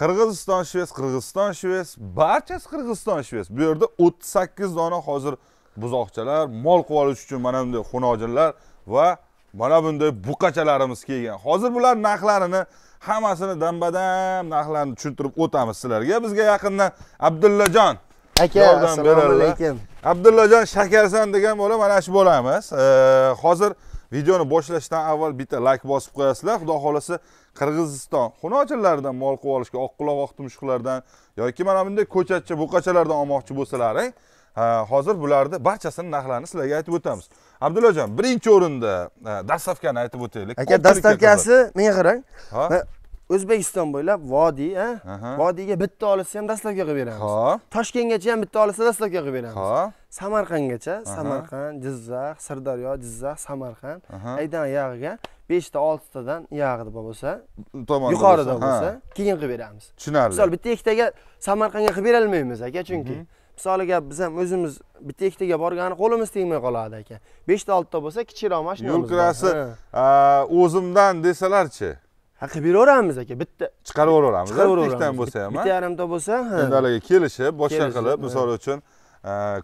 qirg'iziston shves qirg'iziston shves barchasi qirg'iziston shves bu yerda o'ttiz sakkiz dona hozir buzoqchalar mol qilib olish uchun mana bunday xunojinlar va mana bunday buqachalarimiz kelgan hozir bular narxlarini hammasini dambadam narxlarini tushuntirib o'tamiz sizlarga bizga yaqindan abdullajon aka assalomu alaykum abdullajon shakarsan degan bola mana shu bolamiz hozir videoni boshlashdan avval bitta layk bosib qo'yasizlar xudo xohlasa qirg'iziston xunochinlardan mol qilib olishga oqquloq oq tumshuqlardan yoki mana bunday ko'chatcha buqachalardan olmoqchi bo'lsalaring eh? hozir bularni barchasini narxlarini sizlarga aytib o'tamiz abdullajon birinchi o'rinda dastavkani aytib o'taylik aka dastavkasi menga qarang o'zbekiston bo'ylab vodiy a vodiyga bitta olishsa ham dastavka qilib beramiz toshkentgacha ham bitta olishsa dastavka qilib beramiz samarqandgacha samarqand jizzax sirdaryo jizzax samarqand aydan yag'iga beshta oltitadan uyog'ida bo'lsa yuqorida bo'lsa keyin qilib beramiz tushunarli misol bitta ikkitaga samarqandga qilib berolmaymiz aka chunki mhm. misoliga biz ham o'zimiz bitta ikkitaga borgani qo'limiz tegmay qoladi aka beshta oltita bo'lsa kichikroq mashina yo'l kirasi o'zimdan desalarchi ha qilib beraveramiz aka bitta chiqaraveramiz chiqaraveramiz bittadan bo'lsa ham bitta yarimta bo'lsa ha kelishib boshqa qilib misol uchun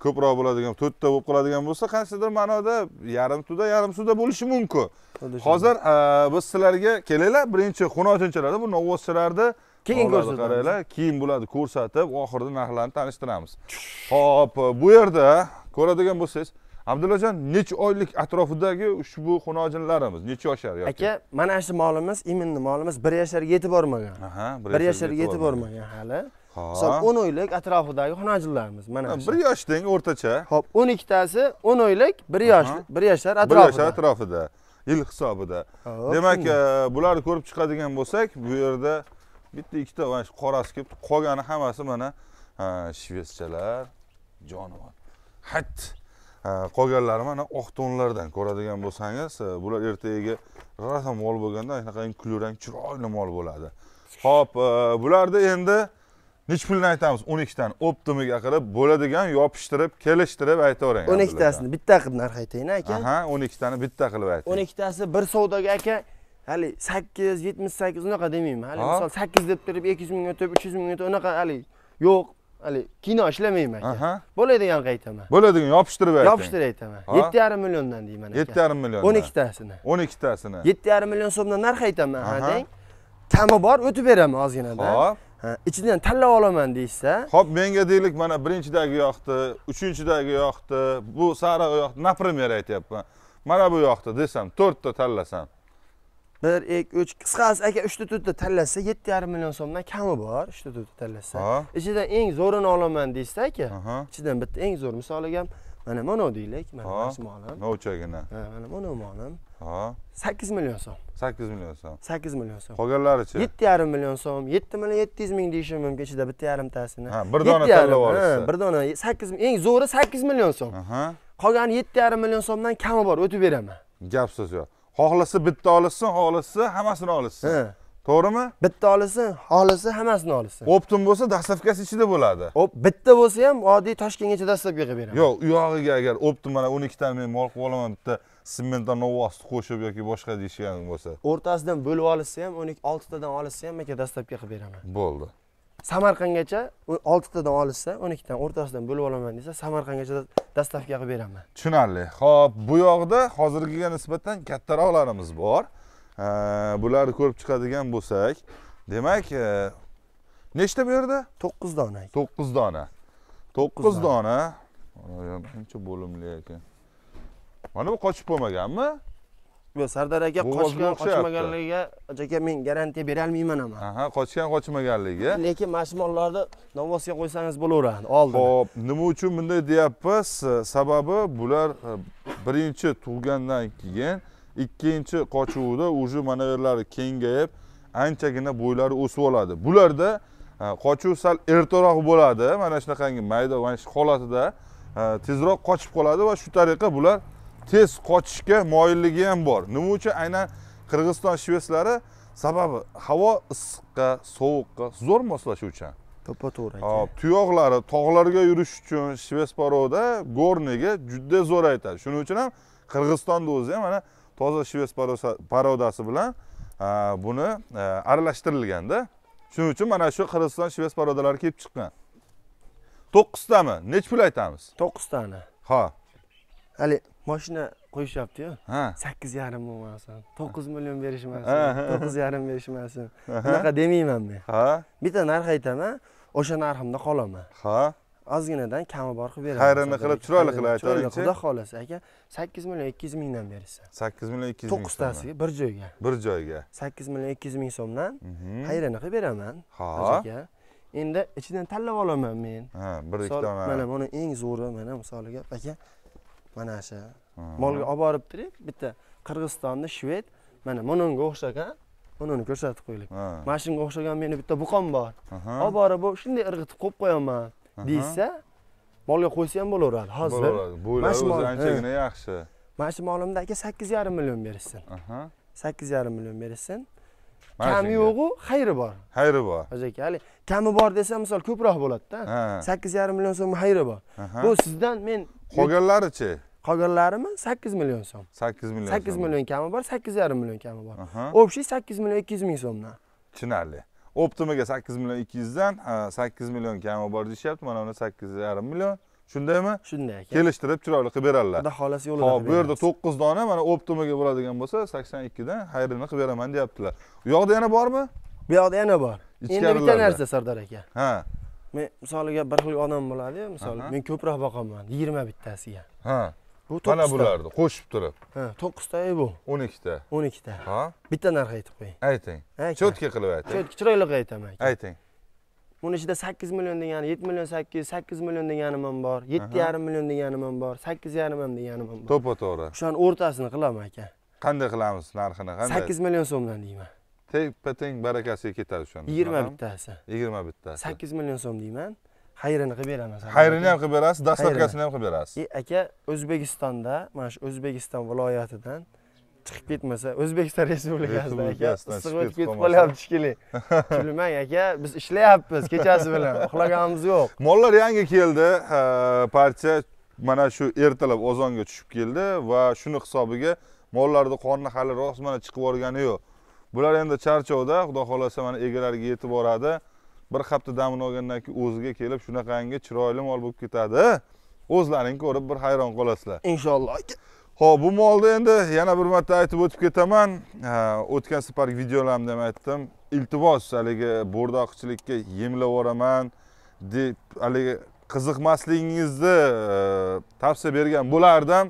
ko'proq bo'ladigan to'rtta bo'lib qoladigan bo'lsa qaysidir ma'noda yarim suvda yarim suvda bo'lishi mumkin hozir e, biz sizlarga kelinglar birinchi xunochinchalarda bu novvozchilarni keyin ko'rsatib qaranglar keyin bo'ladi ko'rsatib oxirida narxlarni tanishtiramiz ho'p bu yerda ko'radigan bo'lsangiz abdullajon necha oylik atrofidagi ushbu xunojinlarimiz necha yashar yoki aka mana shu molimiz именно molimiz bir yasharga yetib bormagan bir yasharga yetib bormagan hali Mesela 10 oylik atrofidagi etrafıdaki hınacılarımız. 1 yoshdan o'rtacha. ortaça. 12 tasi 10 oylik 1 yaş, 1 yoshlar atrofida. 1 yaşlar atrofida, yil hisobida. Demak, e, bularni ko'rib chiqadigan bo'lsak, çıkardıkken bulsak bu yerde bitti iki tane var. Koras gibi. Koganı hemen bana şivesçeler. qolganlari mana oq tonlardan ko'radigan bo'lsangiz, e, bular ertagiga ertege rasa mol bugün de. Aynı kadar mol bo'ladi. Hop. E, Bunlar endi nechi pulni aytamiz o'n ikkitani optimiga qilib bo'ladigan yopishtirib kelishtirib aytavering o'n ikkitasini bitta qilib narx aytaymi aka ha o'n ikkitani bitta qilib ayting o'n ikkitasi bir savdoga aka hali sakkiz yetmish sakkiz unaqa demayman hali misol sakkiz deb turib ikki yuz ming o'tib uch yuz ming o'tib unaqa haligi yo'q hali kino ishlamayman aka bo'ladiganini aytaman bo'ladigan yopishtirib ayting yopishtirib aytaman yetti yarim milliondan deyman aka yetti yarim million o'n ikkitasini o'n ikkitasini yetti yarim million so'mdan narx aytaman ha deng kami bor o'tib beraman ozginada hop ichidan tanlab olaman deyishsa ho'p menga deylik mana birinchidagi yoqdi uchinchidagi yoqdi bu sariq yoqdi например aytyapman mana bu yoqdi desam to'rtta tanlasam bir ikki uch qisqasi aka uchta to'rtta tanlasa yetti yarim million so'mdan kami bor uchta to'rtta tanlasa ichidan eng zo'rini olaman deyishsa aka ichidan bitta eng zo'r misoliga mana mana deylik mana mana molim novchagina mana mana molim ha sakkiz million so'm sakkiz million so'm sakkiz million so'm qolganlarichi yetti yarim million so'm yetti million yetti yuz ming deyishim mumkin ichida bitta yarimtasini ha bir dona tanlab olishsa bir dona sakkiz eng zo'ri sakkiz million so'm qolgani yetti yarim million so'mdan kami bor o'tib beraman gap so'z yo'q xohlasa bitta olishsin xohlasa hammasini olishsin to'g'rimi bitta olishsin xohlasa hammasini olishsin optim bo'lsa dastavkasi ichida bo'ladi bitta bo'lsa ham oddiy toshkentgacha dastavka qilib beraman yo'q uyog'iga agar optim mana o'n ikkitani men mol qilib olaman bitta sementdan novvosni qo'shib yoki boshqa deyishgan bo'lsa o'rtasidan bo'lib olishsa ham o'n ikki oltitadan olishsa ham aka dastlabki qilib beraman bo'ldi samarqandgacha oltitadan olishsa o'n ikkidan o'rtasidan bo'lib olaman desa samarqandgacha dastavka qilib beraman tushunarli ho'p bu yoqda hozirgiga nisbatan kattaroqlarimiz bor bularni ko'rib chiqadigan bo'lsak demak e, nechta bu yerda to'qqiz dona to'qqiz dona to'qqiz dona ancha bo'limli ekan mana bu qochib bo'lmaganmi yo'q sardor aka qochgan qochmaganligiga aka men garantiya bera olmayman ham aha qochgan qochmaganligiga lekin mana shu mollarni novvosga qo'ysangiz bo'laveradi oldin ho'p nima uchun bunday deyapmiz sababi bular e, birinchi tug'gandan keyin ikkinchi qochuvda уже mana yerlari kengayib anchagina bo'ylari o'sib oladi bularda e, qochuv sal ertaroq bo'ladi mana shunaqangi mayda holatida e, tezroq qochib qoladi va shu tariqa bular tez qochishga moyilligi ham bor nima uchun aynan qirg'iziston shvetslari sababi havo issiqqa sovuqqa zo'r moslashuvchan to'ppa to'g'ri hop tuyoqlari tog'larga yurish uchun shves paroda горныйga juda zo'r aytadi shuning uchun ham qirg'izistonni o'zi ham mana toza shves parodasi bilan buni aralashtirilganda shuning uchun mana shu qirg'iziston shves parodalari kelib chiqqan to'qqiztami nechi pul aytamiz to'qqiztani ha haligi moshina qo'yishyaptiyu ha sakkiz yarim bo'lmasin to'qqiz million berishmasin to'qqiz yarim berishmasin unaqa demayman men ha bitta narx aytaman o'sha narximda qolaman ha ozginadan kami bor qilib beraman xayrini qilib chiroyli qilib aytaveringchi xudo xohlasa aka sakkiz million ikki yuz mingdan berishsa sakkiz million ikki yuz ming to'qqiztasiga bir joyga bir joyga sakkiz million ikki yuz ming so'mdan mhm. xayrini qilib beraman ha aka endi ichidan tanlab olaman men ha bir ikki dona mana buni eng zo'ri mana misoliga aka mana shu molga olib borib turib bitta qirg'izistonni shved mana bunga o'xshagan bunini ko'rsatib qo'ylik mana shunga o'xshagan meni bitta buqam bor olib borib shunday irg'itib qo'yib qo'yaman deyishsa molga qo'ysa ham bo'laveradi hozir bo'ylari o'zi anchagina yaxshi mana shu molimda aka sakkiz yarim million berishsin sakkiz yarim million berishsin kami yo'g'u xayri bor xayri bor hoji aka hali kami bor desa misol ko'proq bo'ladida sakkiz yarim million so'm xayri bor bu sizdan men qolganlarichi qolganlarimi sakkiz million so'm sakkiz million sakkiz million kami bor sakkiz yarim million kami bor общий sakkiz million ikki yuz ming so'mdan tushunarli optimiga sakkiz million ikki yuzdan sakkiz million kami bor deyishyapti mana buni sakkiz yarim million shundaymi shunday aka kelishtirib chiroyli qilib beradilar xudo xohlasa yo'lida hop bu yerda to'qqiz dona mana optimiga bo'ladigan bo'lsa sakson ikkidan xayrini qilib beraman deyaptilar u yoqda yana bormi bu yoqda yana bor endi bitta narsa sardor aka ha men misoliga bir xil odam bo'ladi misol men ko'proq boqaman yigirma bittasiga ha bu mana bularni qo'shib turib ha to'qqizta bu o'n ikkita o'n ikkita ha bitta narx aytib qo'ying ayting четкий qilib ayting chiroyli qilib aytaman ayting buni ichida sakkiz million degani yetti million sakkiz sakkiz million deganim ham bor yetti yarim million deganim ham bor sakkiz yarim ham deganim ham bor to'ppa to'g'ri o'shani o'rtasini qilaman aka qanday qilamiz narxini qanday sakkiz million so'mdan deyman teppa teng barakasiga ketadi o'shanda yigirma bittasi yigirma bittasi sakkiz million so'm deyman xayrini qilib beraman xayrini ham qilib berasiz dastlabkasini ham qilib berasiz e, aka o'zbekistonda mana shu o'zbekiston viloyatidan chiqib ketmasa o'zbekiston respublikasida aka issiq o'tib ketib qolyapti shekilli kulmang aka biz ishlayapmiz kechasi bilan uxlaganimiz yo'q mollar yangi keldi partiya mana shu ertalab ozonga tushib keldi va shuni hisobiga mollarni qorni hali rostmana chiqib yuborgani yo'q bular endi charchovda xudo xohlasa mana egalariga yetib boradi bir hafta damini olgandan keyin o'ziga kelib shunaqangi chiroyli mol bo'lib ketadi o'zlaring ko'rib bir hayron qolasizlar inshaalloh ho'p bu molni endi yana bir marta aytib o'tib ketaman o'tgan safargi videolarimda ham aytdim iltimos haligi bo'rdoqchilikka yemlab yuboraman deb haligi qiziqmasligingizni e, tavsiya bergan bo'lardim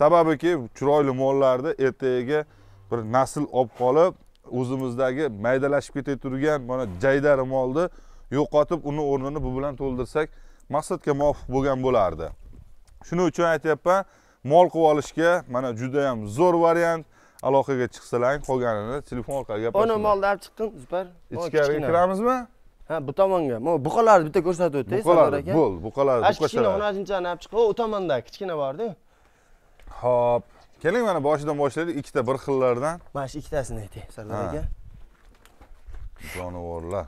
sababiki chiroyli mollarni ertaga bir nasl olib qolib o'zimizdagi maydalashib ketib turgan mana jayda ro'molni yo'qotib uni o'rnini bu bilan to'ldirsak maqsadga muvofiq bo'lgan bo'lardi shuning uchun aytyapman mol qilib olishga mana judayam zo'r variant aloqaga chiqsalang qolganini telefon orqali gaplashib uni molni olib chiqqin zubar ichkariga kiramizmi ha bu tomonga man buqalarni bitta ko'rsatib o'tdingiz buqalar bo'ldi buqalar kichkina unazinchani olib chiqib u tomonda kichkina borda ho'p keling mana boshidan boshlaylik ikkita bir xillardan mana shu ikkitasini ayting sardor aka jonivorlar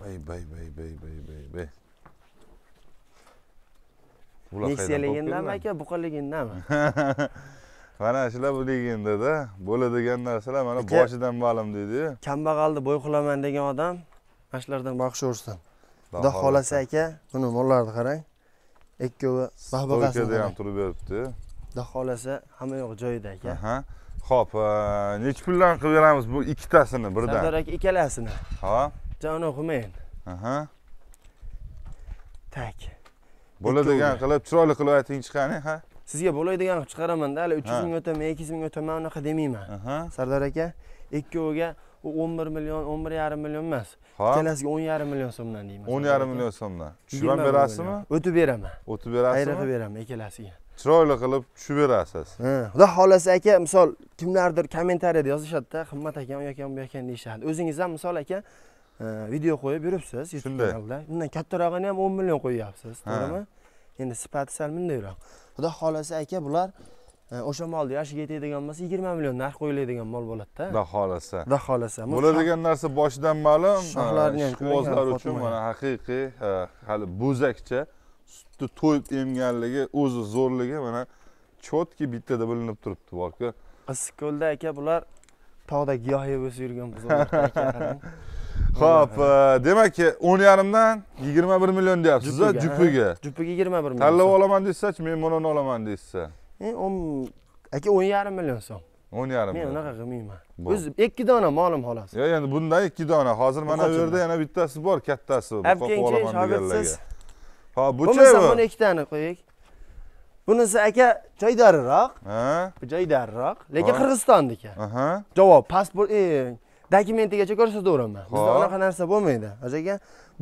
bay bay bay bay bay bay bay nexia aka bu legendami mana shular bu legendada bo'ladigan narsalar mana boshidan ma'lum deydiyu kambag'alni bo'y qilaman degan odam mana shulardan o'rsin xudo xohlasa aka buni mollarni qarang ikkovi bahbaqasi ham turib beribdi xudo xohlasa hamma yoq joyida aka ho'p e, necha puldan qilib beramiz bu ikkitasini birdan sardor aka ikkalasini ha jonim humayn aha tak bo'ladigan qilib chiroyli qilib aytingchi qani ha sizga bo'ladigan qilib chiqaramanda hali uch yuz ming o'taman ikki yuz ming o'taman unaqa demayman sardor aka ikkoviga u o'n bir million o'n bir yarim million emas ikkalasiga o'n yarim million so'mdan deyman o'n yarim million so'mdan tushunib berasizmi o'tib beraman o'tib berasizmi xayr beraman ikkalasiga chiroyli qilib tushib berasiz xudo xohlasa aka misol kimlardir kommentariyada yozishadida qimmat akam u akam bu akam deyishadi o'zingiz ham misol aka e, video qo'yib yuribsiz youtube undan kattarog'ini ham o'n million qo'yyapsiz to'g'rimi endi sifati sal bundayroq xudo xohlasa aka bular e, o'sha molni yoshiga yetadigan bo'lsa yigirma million narx qo'yiladigan mol bo'ladida xudo xohlasa xudo xohlasa bo'ladigan narsa boshidan ma'lum ishqibozlar e, uchun mana haqiqiy hali bo'zakcha sutni to'yib emganligi o'zi zo'rligi mana chotki bittada bilinib turibdi borku issiqko'lda aka bular tog'da giyoh yeb o'sib yurgan ho'p e, demak e, o'n yarimdan yigirma bir million deyapsiz jupiga jupiga yigirma bir million tanlab olaman desizachi men bunini olaman desiza e, o'n aka o'n yarim million so'm o'n yarim men unaqa qilmayman o'zi ikki dona molim xolos yo'q endi bundan ikki dona hozir mana bu yerda yana bittasi bor kattasi boqib olaman deganlarga ha bu buchami buni ikkitani qo'yik. bunisi aka joydariroq bu joydariroq lekin qirg'izistonniki javob pasport e, dokumentigacha ko'rsataveraman bizda unaqa narsa bo'lmaydi hoji aka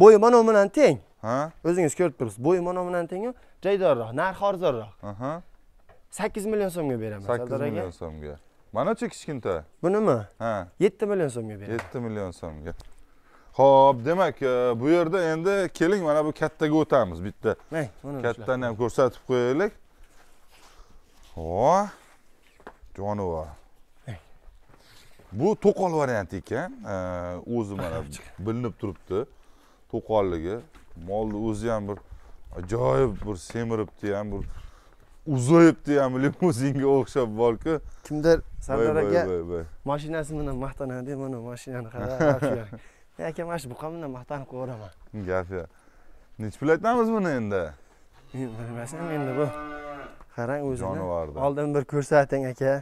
bo'yi mana bilan teng ha o'zingiz ko'rib turibsiz bo'yi mana bu bilan tengu joydorroq narxi arzonroq 8 million so'mga beraman 8 million so'mga manachi kichkintoy nima? ha 7 million so'mga beraman 7 million so'mga ho'p demak e, bu yerda endi keling mana bu kattaga o'tamiz bitta kattani ham ko'rsatib qo'yaylik ho jonivor bu to'qol varianti ekan e, o'zi mana bilinib turibdi to'qolligi molni o'zi ham bir ajoyib bir semiribdi ham bir uzayibdi ham limuzinga o'xshab borku kimdir sardor aka mashinasi bilan maqtanadi mana mashinani qara aka mana shu buqa bilan maqtanib ko'raman gap nechi pul aytamiz buni endi men bilmasam endi bu qarang o'zini jonivorni oldin bir ko'rsating aka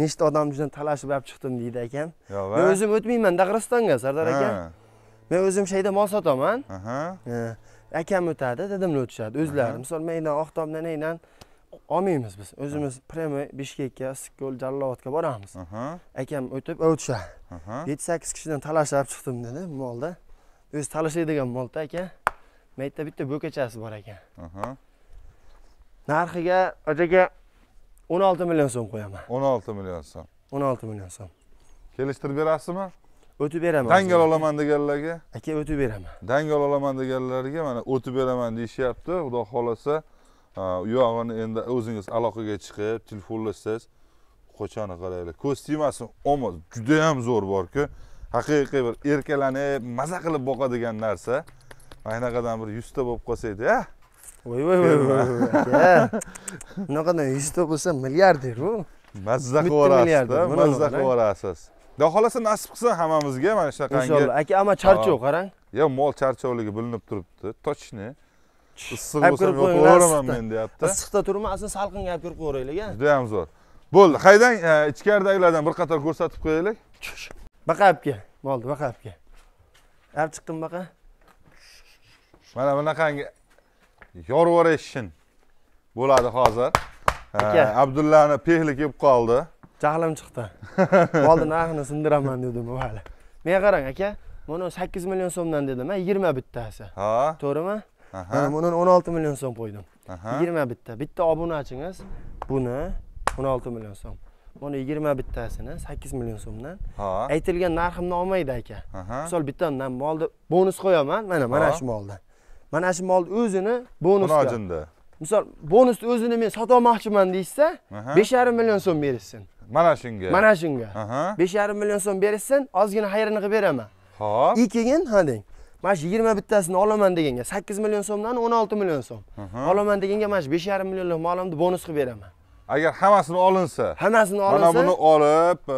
nechta odam bilan talashib olib chiqdim deydi ekan men o'zim o'tmayman dag'istonga sardor aka men o'zim shayda mol sotaman akam o'tadi dadamlar o'tishadi o'zlari misol maydan oftobdan aynan olmaymiz biz o'zimiz прямой bishkekka ko'l jalolobodga boramiz akam o'tib ovutishar yetti sakkiz kishidan talashib chiqdim dedi molda o'zi talashadigan molda aka mana bitta bo'kachasi bor ekan narxiga ojaga o'n olti million so'm qo'yaman o'n olti million so'm o'n olti million so'm kelishtirib berasizmi o'tib beraman dangal olaman deganlarga aka o'tib beraman dangal olaman deganlarga mana o'tib beraman deyishyapti xudo xohlasa uyog'ini endi o'zingiz aloqaga chiqib telefonlashsangiz qochani qaranglar ko'z tegmasin omad judayam zo'r borku haqiqiy bir erkalanib maza qilib boqadigan narsa mana anaqadan bir yuzta bo'lib qolsa edi a voy voy voy voy aka unaqadan yuzta bo'lsa milliarder u mazza qilib yuborasizda mazza qilib yuborasiz xudo xohlasa nasib qilsin hammamizga mana shunaqangi inshaalloh aka ammo charchov qarang yo mol charchovligi bilinib turibdi точно issiq bo'lsa yoqib yuboraman men deyapti issiqda turmasin salqinga olib kirib qo'yaveraylik a juda ham zo'r bo'ldi haydang e, ichkaridagilardan bir qator ko'rsatib qo'yaylik baqa olib bo'ldi baqa olib kel chiqqin baqa mana bunaqangi yorib yuborishshin bo'ladi hozir e, abdullani pehli kelib qoldi jahlim chiqdi bo'ldi narxini sindiraman dedim hali menga qarang aka buni sakkiz million so'mdan dedim a yigirma bittasi ha to'g'rimi bundan 16 million so'm qo'ydim 20 bitta bitta obunachingiz buni 16 million so'm buni 20 bittasini 8 million so'mdan aytilgan narximni olmaydi aka misol bitta molni bonus qo'yaman mana mana shu molni mana shu molni o'zini bonus misol bonusni o'zini men sotolmoqchiman deyishsa besh yarim million so'm berishsin mana shunga mana shunga besh yarim million so'm berishsin ozgina xayrini qilib beraman ho'p и keyin ha deng mana shu yigirma bittasini olaman deganga sakkiz million so'mdan o'n olti million so'm olaman deganga mana shu besh yarim millionlik molimni bonus qilib beraman agar hammasini olinsa hammasini olinsa mana buni olib e,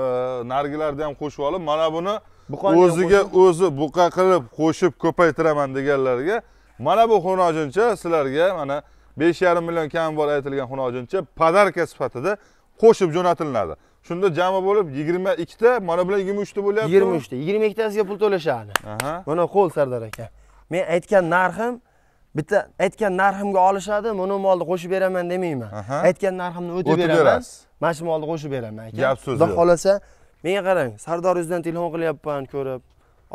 narigilarni ham qo'shib olib mana buni o'ziga o'zi buqa qilib qo'shib ko'paytiraman deganlarga mana bu xunojincha sizlarga mana besh yarim million kam bor aytilgan xunojincha podarka sifatida qo'shib jo'natilinadi shunda jami bo'lib yigirma ikkita mana bular yigirma uchta bo'lyapti yigirma uchta yigirma ikkitasiga pul to'lashadi mana qo'l sardar aka men aytgan narxim bitta aytgan narximga olishadi buni molni qo'shib beraman demayman aytgan narximni o'tib beraman mana shu molni qo'shib beraman aka gap so'z xudo xohlasa menga qarang sardor yuzidan telefon qilyapman ko'rib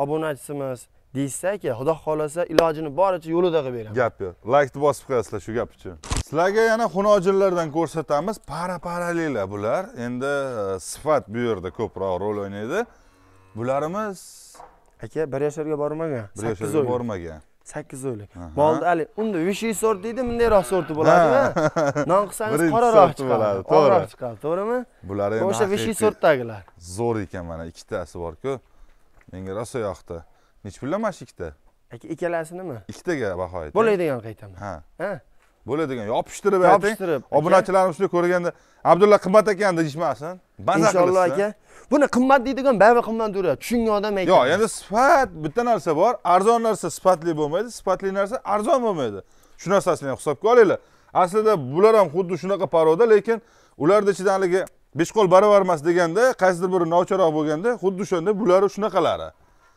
obunachisiz deysiz aka xudo xohlasa ilojini boricha yo'lida qilib beraman gap yo'q laykni bosib qo'yasizlar shu gap uchun sizlarga yana xunojinlardan ko'rsatamiz para paralilar bular endi e, sifat bu yerda ko'proq rol o'ynaydi bularimiz aka bir yasharga bormagan bir yasharga bormagan sakkiz oylik bo'ldi hali unda vishiy sort deydi bundayroq sorti bo'ladimi non qilsangiz qoraroq chiqadi to'g'riroq chiqadi to'g'rimi bular endi o'sha vishiy sortdagilar zo'r ekan mana ikkitasi borku menga rosa yoqdi nechi pullar mana shu ikkita aka ikkalasi nima ikkitaga baho ayting bo'ladigan qaytaman ha bo'ladigan yopishtirib ayting obunachilarimiz ko'rganda abdulla qimmat ekan deyishmasin inshaalloh aka buni qimmat deydigan baribir qimmatdura tushungan odam aytadi yo'q endi sifat bitta narsa bor arzon narsa sifatli bo'lmaydi sifatli narsa arzon bo'lmaydi shu narsasini ham hisobga olinglar aslida bular ham xuddi shunaqa paroda lekin ularni ichidan haligi besh qo'l baravar emas deganda qaysidir biri novcharoq bo'lganda xuddi o'shanda bular shunaqalari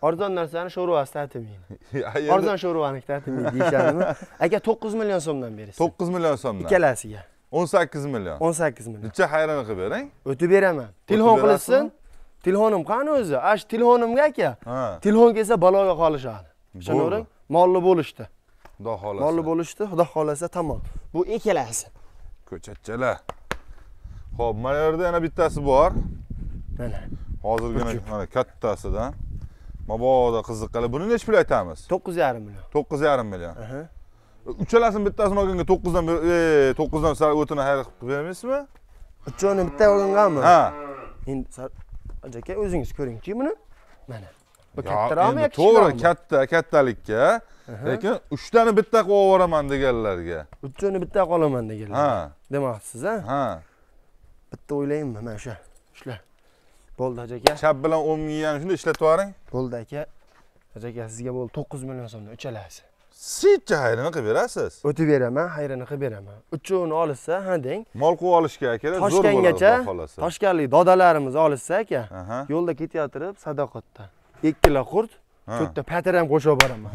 arzon narsani sho'rvasi tatiming arzon sho'rvaniki tatiming deyishadimi aka to'qqiz million so'mdan berasiz to'qqiz million so'mdan ikkalasiga o'n sakkiz million o'n sakkiz million bitta hayron qilib bering o'tib beraman telefon qilishsin telefonim qani o'zi ana shu telefonimga aka telefon kelsa baloga qolishadi tushunavering molli bo'lishdi xudo xohlasa molli bo'lishdi xudo xohlasa tamom bu ikkalasi ko'chatchalar ho'p mana yerda yana bittasi bor mana hozirgina mana kattasidan mabodo qiziq qilib buni nechi pul aytamiz to'qqiz yarim million to'qqiz yarim million uchalasini bittasini olganga to'qqizdan e, to'qqizdan sal o'tini hayr qilib bermaysizmi uchovini bitta olganganmi ha endi hoji aka o'zingiz ko'ringchi buni mana bu kattaroqmi yoki to'g'ri katta kattalikka lekin uchtani bitta qilib olib yuboraman deganlarga uchovini bitta qilib olaman deganlar ha demoqchisiz a ha bitta o'ylayman mana o'sha ushla bo'ldi aka chap bilan o'ng mingni shunda ishlatib yuboring bo'ldi aka aka sizga bo'ldi 9 million so'mni uchalasi sicha hayrini qilib berasiz o'tib beraman hayrini qilib beraman uchovini olsa, ha deng mol quvib olishga aka toshkentgacha toshkanlik dodalarimiz olsa aka yo'lda ketayotirib sadoqatda ikki kilo qurt to'rtta patira ham qo'shib boraman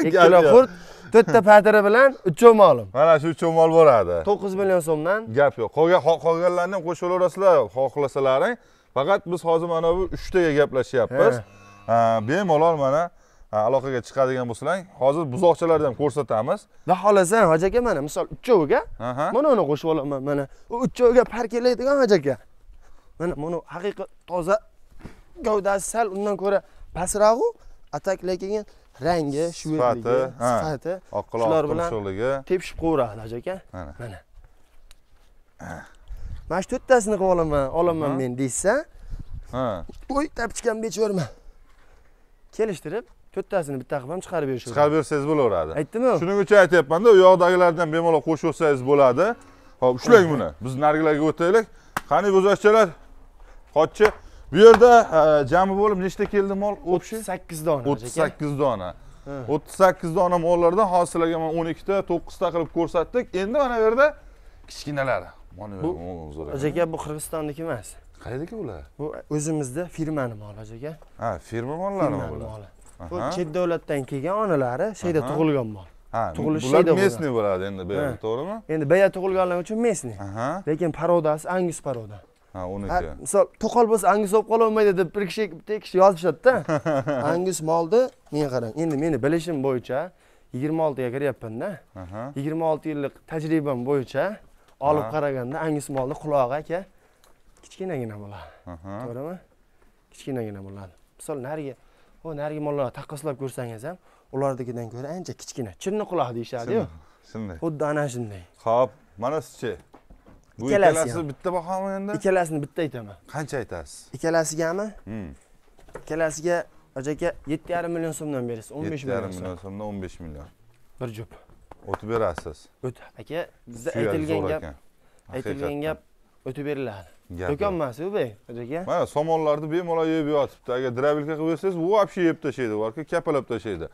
ikki kilo qurt to'rtta patira bilan uchov molim mana shu uchov mol bo'ladi to'qqiz million so'mdan gap yo'q qolgan qolganlarni ham qo'shib olasizlar, xohlasalaring faqat biz hozir mana bu uchtaga gaplashyapmiz bemalol mana aloqaga chiqadigan bo'lsalaring hozir buzoqchalarni ham ko'rsatamiz xohlasa hoji aka mana misol uchoviga mana uni qo'shib olaman mana u uchoviga parkelaydigan hoji aka mana buni haqiqiy toza gavdasi sal undan ko'ra pastrog'u atak lekin rangi shveti sifati oqquloq tumshug'ligi tepishib qo'yaveradi hoji aka mana mana mana shu to'rttasini qilib olaman olaman men deysa ha voy tapchikam bechiborman kelishtirib to'rttasini bitta qilib ham chiqarib berish chiqarib bersangiz bo'laveradi aytdimi shuning uchun aytyapmanda u yoqdagilardan bemalol qo'shib olsangiz bo'ladi ho'p ushlang buni biz narigilarga o'taylik qani go'zakchalar qochchi bu yerda e, jami bo'lib nechta keldi mol o'ttiz sakkiz dona o'ttiz sakkiz dona o'ttiz sakkiz dona mollardan hozir sizlarga mana o'n ikkita to'qqizta qilib ko'rsatdik endi mana bu yerda kichkinalari bu aka bu qirg'izistonniki emas Qayerdagi ular bu o'zimizda firmani moli aka ha firma mollari firmani moli bu chet davlatdan kelgan onalari shayda tug'ilgan mol ha tug'ilish bular местный bo'ladi endi bu yerda to'g'rimi endi bu yerda tug'ilganlar uchun местный lekin parodasi angus paroda ha uniki misol to'qol bo'lsa angus olib qololmaydi deb bir kishi bitta kishi yozishadida angus molni men qarang endi meni bilishim bo'yicha yigirma oltiga kiryapmanda yigirma olti yillik tajribam bo'yicha olib qaraganda angus molni qulog'i aka kichkinagina bo'ladi to'g'rimi kichkinagina bo'ladi misol narigi u narigi mollarni taqqoslab ko'rsangiz ham ulardagidan ko'ra ancha kichkina chinni quloq deyishadiyu shunday xuddi ana shunday ho'p mana sizchi bu ikkalasi bitta bahoni endi ikkalasini bitta aytaman qancha aytasiz ikkalasigami hmm. ikkalasiga hoji aka yetti yarim million so'mdan berasiz o'n besh million so'm yarim million so'mdan o'n besh million bir jup o'tib berasiz aka bizda aytilgan gap aytilgan gap o'tib beriladi do'kon emas bu aka mana somonlarni bemalol yeb yotibdi agar drabilka qilib bersangiz вообще yeb tashlaydi borku kapalab tashlaydi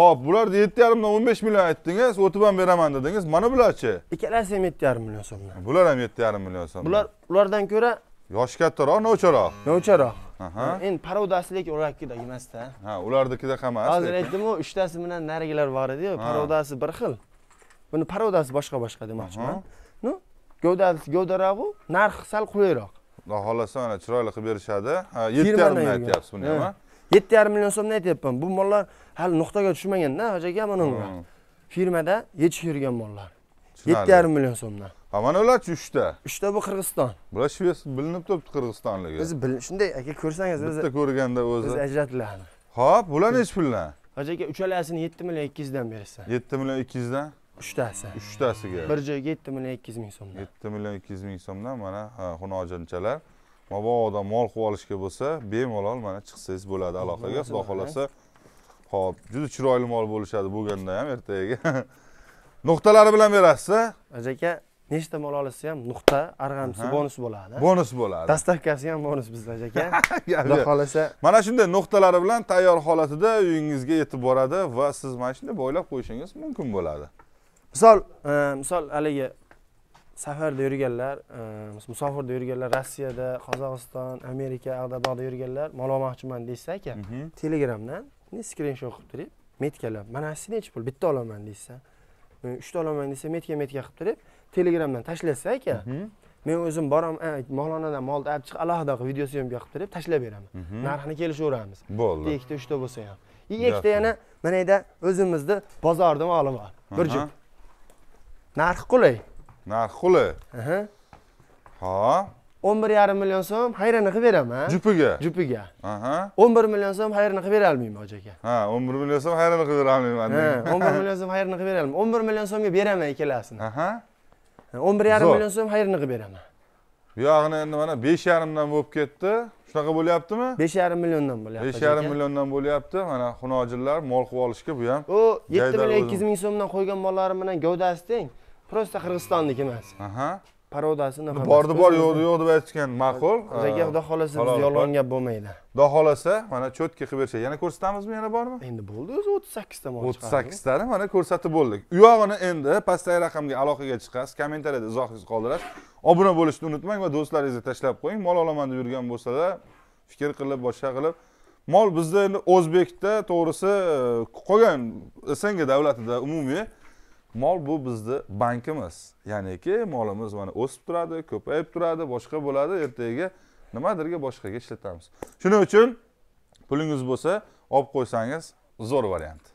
ho'p bularni yetti yarimdan o'n besh million aytdingiz o'tib ham beraman dedingiz mana bularchi ikkalasi ham yetti yarim million so'mdan bular ham yetti yarim million so'm bular ulardan ko'ra yoshi kattaroq novcharoq novcharoq endi parodasilik ularnikida emasda ha ularnikida ham emas hozir aytdimu uchtasi bilan narigilar bor ediyu parodasi bir xil buni parodasi boshqa boshqa demoqchiman ну gavdasi gavdarog'u narxi sal qulayroq xudo xohlasa mana chiroyli qilib berishadi yetti yarim million aytyapsiz buni ham yetti yarim million so'mni aytyapman bu mollar hali nuqtaga tushmaganda hoji aka mana hmm. firmada yetishib yurgan mollar yetti yarim million so'mdan Ha mana ular 3ta. 3ta bu Qirg'iziston. Bular Shvets bilinib turibdi Qirg'izistonligi. Biz bil shunday aka ko'rsangiz o'zi. Bitta ko'rganda o'zi. Biz ajratiladi. Xo'p, bular necha puldan? Hoji aka uchalasini 7 million 200 dan berasan. 7 million 200 dan? 3tasi. 3tasiga. Bir joyga 7 million 200 ming so'mdan. 7 million 200 ming so'mdan mana ha xunojinchalar. Mabodo mol qilib olishga bo'lsa, bemalol mana chiqsangiz bo'ladi aloqaga, xudo xolasa. Xo'p, juda chiroyli mol bo'lishadi bo'lganda ham ertaga. Nuqtalari bilan berasiz-a? Hoji aka nechta mol olishsa ham nuqta arg'amchisi bonus bo'ladi bonus bo'ladi dastavkasi ham bonus bizda aka xudo xohlasa mana shunday nuqtalari bilan tayyor holatida uyingizga yetib boradi va siz mana shunday boylab qo'yishingiz mumkin bo'ladi misol e, misol haligi safarda yurganlar e, musofirda yurganlar rossiyada qozog'iston amerika ag'dabog'da yurganlar mol olmoqchiman desa aka mhm. telegramdan skrinshot qilib turib metkalab mana nechi pul bitta olaman deysa uchta e, olaman desa metga metga qilib turib telegramdan tashlasa aka men o'zim boraman mavlonadan molni olib chiqib alohida qilib video syomka qilib turib tashlab beraman narxini kelishaveramiz bo'ldi ikkita uchta bo'lsa ham и ikkita yana mana yerda o'zimizni bozorni moli bor juft narxi qulay narxi qulay ha o'n bir yarim million so'm xayrana qilib beraman jupiga jupiga o'n bir million so'm xayrini qilib bera olmayman hoji aka ha o'n bir million so'm xayrini qilib bera olmayman o'n bir million so'm xayrini qilib bera olmayman o'n bir million so'mga beraman ikkalasini o'n bir yarim million so'm xayrini qilib beraman bu yog'ini endi mana besh yarimdan bo'lib ketdi shunaqa bo'lyaptimi besh yarim milliondan bo'lyapti besh yarim milliondan bo'lyapti mana xunojinlar mol qilib olishga bu ham u yetti million ikki yuz ming so'mdan qo'ygan mollari bilan gavdasi teng просто qirg'izistonniki emas parodasini Bordi, bor yo'qni yo'q deb aytishgan ma'qul aka xudo xohlasa biz yolg'on gap bo'lmaydi xudo xohlasa mana cho'tki qilib bersak yana ko'rsatamizmi yana bormi endi bo'ldi o'zi o'ttiz sakkizta mol o'ttiz sakkiztani mana ko'rsatib bo'ldik u yog'ini endi pastdagi raqamga aloqaga chiqasiz kommentariyada izohingizni qoldirasiz obuna bo'lishni unutmang va do'stlaringizga tashlab qo'ying mol olaman deb yurgan bo'lsalar fikr qilib boshqa qilib mol bizda endi o'zbekda to'g'risi e, qolgan sng davlatida umumiy mol bu bizni bankimiz ya'niki molimiz mana o'sib turadi ko'payib turadi boshqa bo'ladi ertaga nimadirga boshqaga ishlatamiz shuning uchun pulingiz bo'lsa olib qo'ysangiz zo'r variant